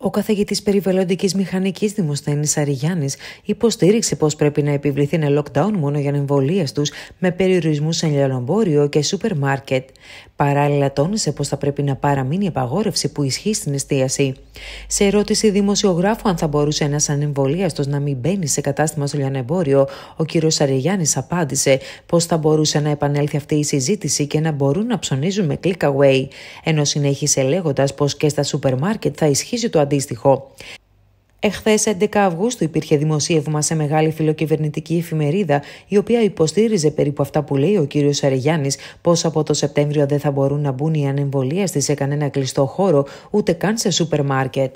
Ο καθηγητής περιβαλλοντικής μηχανικής Δημοσθένης Αριγιάννη υποστήριξε πως πρέπει να επιβληθεί ένα lockdown μόνο για εμβολία του με περιορισμούς σε λιανεμπόριο και σούπερ μάρκετ. Παράλληλα, τόνισε πως θα πρέπει να παραμείνει η απαγόρευση που ισχύει στην εστίαση. Σε ερώτηση δημοσιογράφου αν θα μπορούσε ένας ανεμβολίαστο να μην μπαίνει σε κατάστημα στο λιανεμπόριο, ο κ. Αριγιάννη απάντησε πως θα μπορούσε να επανέλθει αυτή η συζήτηση και να μπορούν να ψωνίζουν με click away, ενώ συνέχισε λέγοντας πως και στα σούπερ μάρκετ θα ισχύσει το αντίστοιχο. Εχθές, 11 Αυγούστου, υπήρχε δημοσίευμα σε μεγάλη φιλοκυβερνητική εφημερίδα, η οποία υποστήριζε περίπου αυτά που λέει ο κύριος Αριγιάννη, πως από το Σεπτέμβριο δεν θα μπορούν να μπουν οι ανεμβολίες της σε κανένα κλειστό χώρο, ούτε καν σε σούπερ μάρκετ.